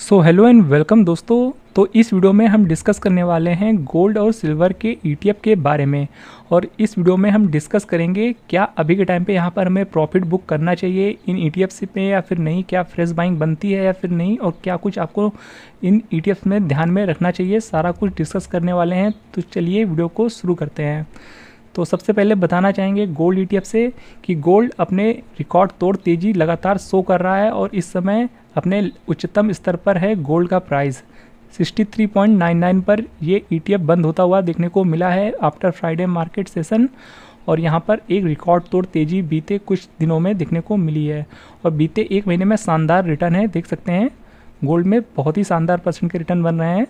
So hello and welcome दोस्तों तो इस वीडियो में हम डिस्कस करने वाले हैं गोल्ड और सिल्वर के ई e के बारे में और इस वीडियो में हम डिस्कस करेंगे क्या अभी के टाइम पे यहाँ पर हमें प्रॉफिट बुक करना चाहिए इन ई टी में या फिर नहीं क्या फ्रेश बाइंग बनती है या फिर नहीं और क्या कुछ आपको इन ई e में ध्यान में रखना चाहिए सारा कुछ डिस्कस करने वाले हैं तो चलिए वीडियो को शुरू करते हैं तो सबसे पहले बताना चाहेंगे गोल्ड ई e से कि गोल्ड अपने रिकॉर्ड तोड़ तेज़ी लगातार शो कर रहा है और इस समय अपने उच्चतम स्तर पर है गोल्ड का प्राइस 63.99 पर ये ई e बंद होता हुआ देखने को मिला है आफ्टर फ्राइडे मार्केट सेशन और यहाँ पर एक रिकॉर्ड तोड़ तेज़ी बीते कुछ दिनों में देखने को मिली है और बीते एक महीने में शानदार रिटर्न है देख सकते हैं गोल्ड में बहुत ही शानदार परसेंट के रिटर्न बन रहे हैं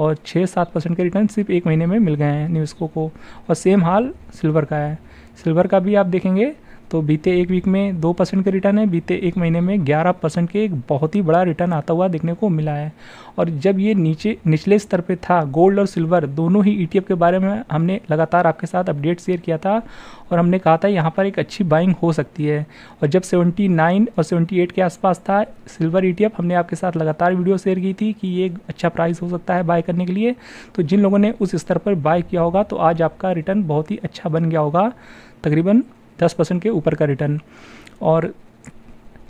और छः सात परसेंट के रिटर्न सिर्फ एक महीने में मिल गए हैं निवेशकों को और सेम हाल सिल्वर का है सिल्वर का भी आप देखेंगे तो बीते एक वीक में दो परसेंट का रिटर्न है बीते एक महीने में ग्यारह परसेंट के एक बहुत ही बड़ा रिटर्न आता हुआ देखने को मिला है और जब ये नीचे निचले स्तर पे था गोल्ड और सिल्वर दोनों ही ईटीएफ e के बारे में हमने लगातार आपके साथ अपडेट शेयर किया था और हमने कहा था यहाँ पर एक अच्छी बाइंग हो सकती है और जब सेवेंटी और सेवेंटी के आसपास था सिल्वर ई e हमने आपके साथ लगातार वीडियो शेयर की थी कि ये अच्छा प्राइस हो सकता है बाय करने के लिए तो जिन लोगों ने उस स्तर पर बाय किया होगा तो आज आपका रिटर्न बहुत ही अच्छा बन गया होगा तकरीबन दस परसेंट के ऊपर का रिटर्न और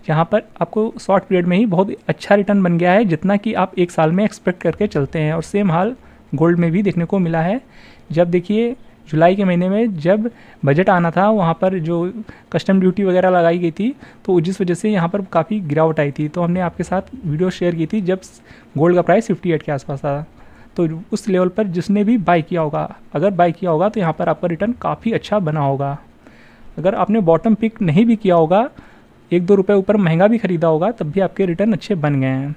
यहाँ पर आपको शॉर्ट पीरियड में ही बहुत अच्छा रिटर्न बन गया है जितना कि आप एक साल में एक्सपेक्ट करके चलते हैं और सेम हाल गोल्ड में भी देखने को मिला है जब देखिए जुलाई के महीने में जब बजट आना था वहाँ पर जो कस्टम ड्यूटी वगैरह लगाई गई थी तो जिस वजह से यहाँ पर काफ़ी गिरावट आई थी तो हमने आपके साथ वीडियो शेयर की थी जब गोल्ड का प्राइस फिफ्टी के आसपास था तो उस लेवल पर जिसने भी बाई किया होगा अगर बाई किया होगा तो यहाँ पर आपका रिटर्न काफ़ी अच्छा बना होगा अगर आपने बॉटम पिक नहीं भी किया होगा एक दो रुपये ऊपर महंगा भी ख़रीदा होगा तब भी आपके रिटर्न अच्छे बन गए हैं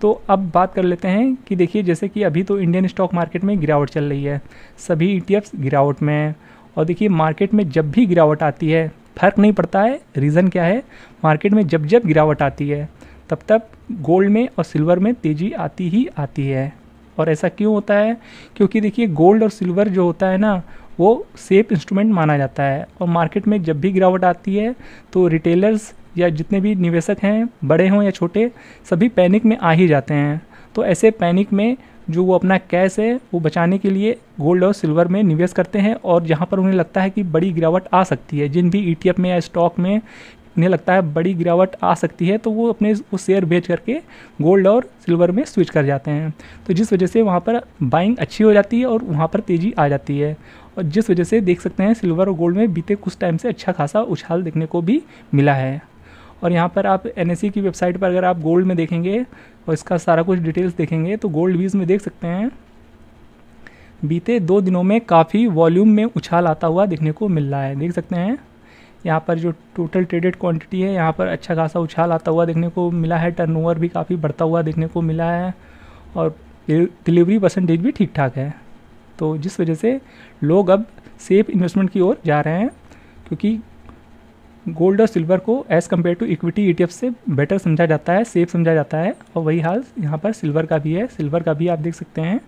तो अब बात कर लेते हैं कि देखिए जैसे कि अभी तो इंडियन स्टॉक मार्केट में गिरावट चल रही है सभी ई e गिरावट में हैं और देखिए मार्केट में जब भी गिरावट आती है फ़र्क नहीं पड़ता है रीज़न क्या है मार्केट में जब जब गिरावट आती है तब तब गोल्ड में और सिल्वर में तेज़ी आती ही आती है और ऐसा क्यों होता है क्योंकि देखिए गोल्ड और सिल्वर जो होता है ना वो सेफ इंस्ट्रूमेंट माना जाता है और मार्केट में जब भी गिरावट आती है तो रिटेलर्स या जितने भी निवेशक हैं बड़े हों या छोटे सभी पैनिक में आ ही जाते हैं तो ऐसे पैनिक में जो वो अपना कैश है वो बचाने के लिए गोल्ड और सिल्वर में निवेश करते हैं और जहाँ पर उन्हें लगता है कि बड़ी गिरावट आ सकती है जिन भी ई e में या स्टॉक में उन्हें लगता है बड़ी गिरावट आ सकती है तो वो अपने वो शेयर बेच करके गोल्ड और सिल्वर में स्विच कर जाते हैं तो जिस वजह से वहाँ पर बाइंग अच्छी हो जाती है और वहाँ पर तेज़ी आ जाती है और जिस वजह से देख सकते हैं सिल्वर और गोल्ड में बीते कुछ टाइम से अच्छा खासा उछाल देखने को भी मिला है और यहाँ पर आप एन की वेबसाइट पर अगर आप गोल्ड में देखेंगे और इसका सारा कुछ डिटेल्स देखेंगे तो गोल्ड वीज़ में देख सकते हैं बीते दो दिनों में काफ़ी वॉल्यूम में उछाल आता हुआ देखने को मिल रहा है देख सकते हैं यहाँ पर जो टोटल ट्रेडेड क्वांटिटी है यहाँ पर अच्छा खासा उछाल आता हुआ देखने को मिला है टर्नओवर भी काफ़ी बढ़ता हुआ देखने को मिला है और डिलीवरी परसेंटेज भी ठीक ठाक है तो जिस वजह से लोग अब सेफ इन्वेस्टमेंट की ओर जा रहे हैं क्योंकि गोल्ड और सिल्वर को as compare to equity E से बेटर समझा जाता है सेफ समझा जाता है और वही हाल यहाँ पर सिल्वर का भी है सिल्वर का भी आप देख सकते हैं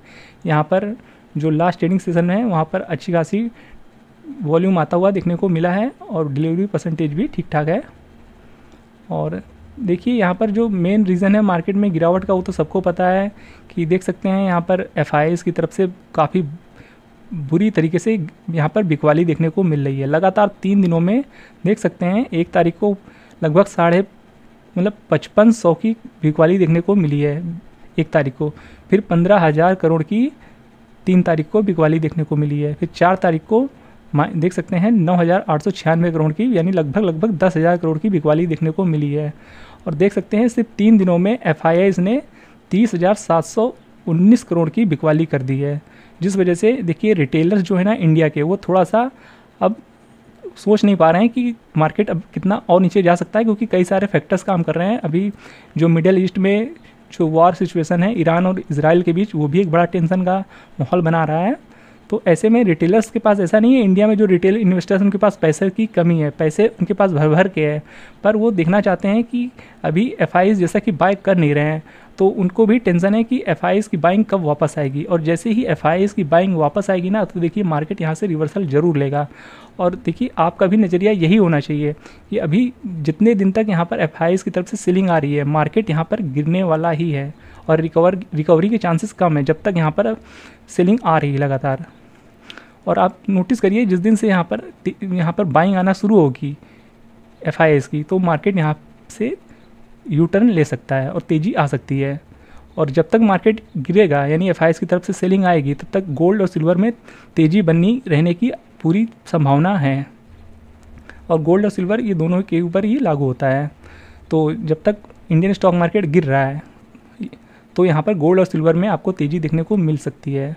यहाँ पर जो लास्ट ट्रेडिंग सीजन है वहाँ पर अच्छी खासी वॉल्यूम आता हुआ देखने को मिला है और डिलीवरी परसेंटेज भी ठीक ठाक है और देखिए यहाँ पर जो मेन रीज़न है मार्केट में गिरावट का वो तो सबको पता है कि देख सकते हैं यहाँ पर एफ की तरफ से काफ़ी बुरी तरीके से यहाँ पर बिकवाली देखने को मिल रही है लगातार तीन दिनों में देख सकते हैं एक तारीख को लगभग साढ़े मतलब पचपन सौ की बिकवाली देखने को मिली है एक तारीख को फिर पंद्रह हज़ार करोड़ की तीन तारीख को बिकवाली देखने को मिली है फिर चार तारीख को देख सकते हैं नौ हज़ार आठ सौ छियानवे करोड़ की यानी लगभग लगभग दस हज़ार करोड़ की बिकवाली देखने को मिली है और देख सकते हैं सिर्फ तीन दिनों में एफ ने तीस हज़ार सात सौ उन्नीस करोड़ की बिकवाली कर दी है जिस वजह से देखिए रिटेलर्स जो है ना इंडिया के वो थोड़ा सा अब सोच नहीं पा रहे हैं कि मार्केट अब कितना और नीचे जा सकता है क्योंकि कई सारे फैक्टर्स काम कर रहे हैं अभी जो मिडल ईस्ट में जो वॉर सिचुएशन है ईरान और इसराइल के बीच वो भी एक बड़ा टेंशन का माहौल बना रहा है तो ऐसे में रिटेलर्स के पास ऐसा नहीं है इंडिया में जो रिटेल इन्वेस्टर्स उनके पास पैसे की कमी है पैसे उनके पास भर भर के है पर वो देखना चाहते हैं कि अभी एफ जैसा कि बाय कर नहीं रहे हैं तो उनको भी टेंशन है कि एफ की बाइंग कब वापस आएगी और जैसे ही एफ की बाइंग वापस आएगी ना तो देखिए मार्केट यहाँ से रिवर्सल ज़रूर लेगा और देखिए आपका भी नज़रिया यही होना चाहिए कि अभी जितने दिन तक यहाँ पर एफ की तरफ से सेलिंग आ रही है मार्केट यहाँ पर गिरने वाला ही है और रिकवर रिकवरी के चांसेस कम है जब तक यहाँ पर सेलिंग आ रही है लगातार और आप नोटिस करिए जिस दिन से यहाँ पर यहाँ पर बाइंग आना शुरू होगी एफ की तो मार्केट यहाँ से यू टर्न ले सकता है और तेज़ी आ सकती है और जब तक मार्केट गिरेगा यानी एफ की तरफ से सेलिंग आएगी तब तक गोल्ड और सिल्वर में तेज़ी बनी रहने की पूरी संभावना है और गोल्ड और सिल्वर ये दोनों के ऊपर ही लागू होता है तो जब तक इंडियन स्टॉक मार्केट गिर रहा है तो यहाँ पर गोल्ड और सिल्वर में आपको तेज़ी देखने को मिल सकती है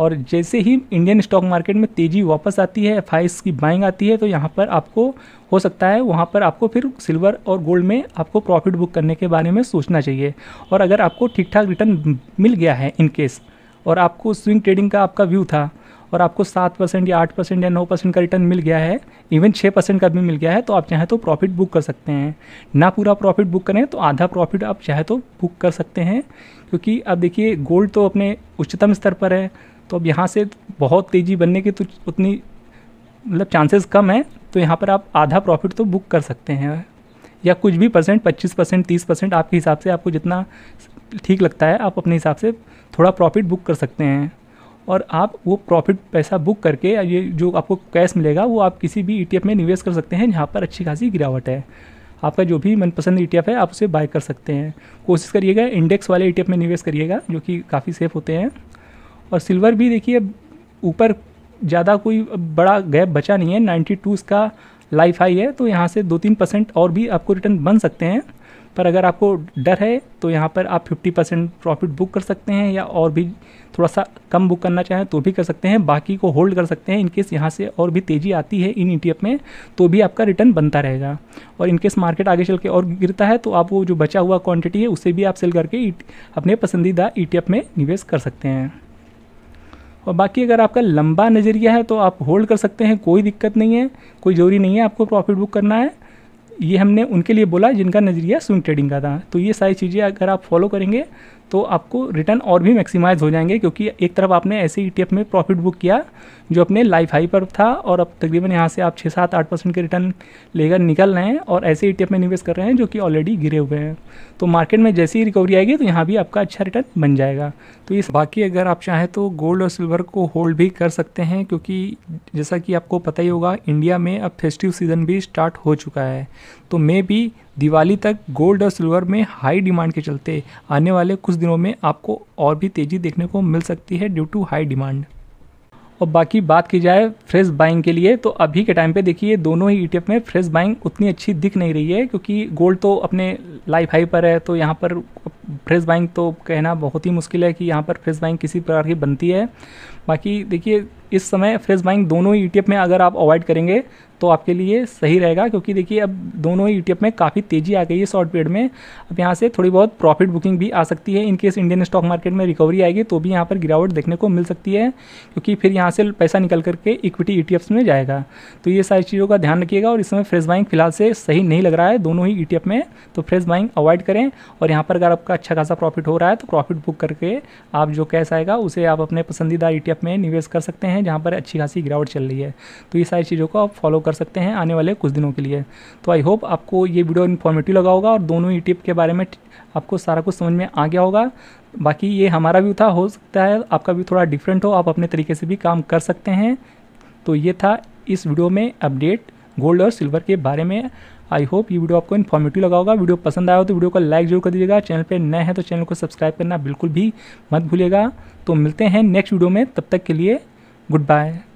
और जैसे ही इंडियन स्टॉक मार्केट में तेज़ी वापस आती है एफ की बाइंग आती है तो यहाँ पर आपको हो सकता है वहाँ पर आपको फिर सिल्वर और गोल्ड में आपको प्रॉफिट बुक करने के बारे में सोचना चाहिए और अगर आपको ठीक ठाक रिटर्न मिल गया है इन केस और आपको स्विंग ट्रेडिंग का आपका व्यू था और आपको सात परसेंट या आठ परसेंट या नौ परसेंट का रिटर्न मिल गया है इवन छः परसेंट का भी मिल गया है तो आप चाहे तो प्रॉफिट बुक कर सकते हैं ना पूरा प्रॉफिट बुक करें तो आधा प्रॉफिट आप चाहे तो बुक कर सकते हैं क्योंकि अब देखिए गोल्ड तो अपने उच्चतम स्तर पर है तो अब यहाँ से बहुत तेज़ी बनने की तो उतनी मतलब चांसेस कम है तो यहाँ पर आप आधा प्रॉफिट तो बुक कर सकते हैं या कुछ भी परसेंट पच्चीस परसेंट तीस परसेंट आपके हिसाब से आपको जितना ठीक लगता है आप अपने हिसाब से थोड़ा प्रॉफिट बुक कर सकते हैं और आप वो प्रॉफिट पैसा बुक करके ये जो आपको कैश मिलेगा वो आप किसी भी ई e में निवेश कर सकते हैं जहाँ पर अच्छी खासी गिरावट है आपका जो भी मनपसंद ई e है आप उसे बाय कर सकते हैं कोशिश करिएगा इंडेक्स वाले ई e में निवेश करिएगा जो कि काफ़ी सेफ़ होते हैं और सिल्वर भी देखिए ऊपर ज़्यादा कोई बड़ा गैप बचा नहीं है नाइन्टी टू इसका लाइफ हाई है तो यहाँ से दो तीन परसेंट और भी आपको रिटर्न बन सकते हैं पर अगर आपको डर है तो यहाँ पर आप 50 परसेंट प्रॉफिट बुक कर सकते हैं या और भी थोड़ा सा कम बुक करना चाहें तो भी कर सकते हैं बाकी को होल्ड कर सकते हैं इनकेस यहाँ से और भी तेज़ी आती है इन ई e में तो भी आपका रिटर्न बनता रहेगा और इनकेस मार्केट आगे चल के और गिरता है तो आप वो जो बचा हुआ क्वान्टिटी है उसे भी आप सेल करके अपने पसंदीदा ई e में निवेश कर सकते हैं और बाकी अगर आपका लंबा नज़रिया है तो आप होल्ड कर सकते हैं कोई दिक्कत नहीं है कोई ज़रूरी नहीं है आपको प्रॉफिट बुक करना है ये हमने उनके लिए बोला जिनका नज़रिया स्विंग ट्रेडिंग का था तो ये सारी चीज़ें अगर आप फॉलो करेंगे तो आपको रिटर्न और भी मैक्सिमाइज हो जाएंगे क्योंकि एक तरफ आपने ऐसे ई e में प्रॉफिट बुक किया जो अपने लाइफ हाई पर था और अब तकरीबन यहाँ से आप छः सात आठ परसेंट के रिटर्न लेकर निकल रहे हैं और ऐसे ई e में निवेश कर रहे हैं जो कि ऑलरेडी गिरे हुए हैं तो मार्केट में जैसी ही रिकवरी आएगी तो यहाँ भी आपका अच्छा रिटर्न बन जाएगा तो इस बाकी अगर आप चाहें तो गोल्ड और सिल्वर को होल्ड भी कर सकते हैं क्योंकि जैसा कि आपको पता ही होगा इंडिया में अब फेस्टिव सीज़न भी स्टार्ट हो चुका है तो मे भी दिवाली तक गोल्ड और सिल्वर में हाई डिमांड के चलते आने वाले कुछ दिनों में आपको और भी तेज़ी देखने को मिल सकती है ड्यू टू हाई डिमांड और बाकी बात की जाए फ्रेश बाइंग के लिए तो अभी के टाइम पे देखिए दोनों ही ई e में फ्रेश बाइंग उतनी अच्छी दिख नहीं रही है क्योंकि गोल्ड तो अपने लाइफ हाई पर है तो यहाँ पर फ्रेश बाइंग तो कहना बहुत ही मुश्किल है कि यहाँ पर फ्रेश बाइंग किसी प्रकार की बनती है बाकी देखिए इस समय फ्रेश बाइंग दोनों ही ई e में अगर आप अवॉइड करेंगे तो आपके लिए सही रहेगा क्योंकि देखिए अब दोनों ही ई e में काफ़ी तेज़ी आ गई है शॉर्ट पीरियड में अब यहाँ से थोड़ी बहुत प्रॉफिट बुकिंग भी आ सकती है इनकेस इंडियन स्टॉक मार्केट में रिकवरी आएगी तो भी यहाँ पर गिरावट देखने को मिल सकती है क्योंकि फिर यहाँ से पैसा निकल करके इक्विटी ई e में जाएगा तो ये सारी चीज़ों का ध्यान रखिएगा और इस समय फ्रेश बाइंग फिलहाल से सही नहीं लग रहा है दोनों ही ई में तो फ्रेश बाइंग अवॉइड करें और यहाँ पर अगर आपका अच्छा खासा प्रॉफिट हो रहा है तो प्रॉफिट बुक करके आप जो कैश आएगा उसे आप अपने पसंदीदा ई में निवेश कर सकते हैं हैं जहाँ पर अच्छी खासी गिरावट चल रही है तो ये सारी चीज़ों को आप फॉलो कर सकते हैं आने वाले कुछ दिनों के लिए तो आई होप आपको ये वीडियो इन्फॉर्मेटिव लगा होगा और दोनों ही टिप के बारे में आपको सारा कुछ समझ में आ गया होगा बाकी ये हमारा व्यू था हो सकता है आपका व्यू थोड़ा डिफरेंट हो आप अपने तरीके से भी काम कर सकते हैं तो ये था इस वीडियो में अपडेट गोल्ड और सिल्वर के बारे में आई होप ये वीडियो आपको इन्फॉर्मेटिव लगा होगा वीडियो पसंद आया हो तो वीडियो को लाइक जरूर कर दीजिएगा चैनल पर नए हैं तो चैनल को सब्सक्राइब करना बिल्कुल भी मत भूलिएगा तो मिलते हैं नेक्स्ट वीडियो में तब तक के लिए Goodbye.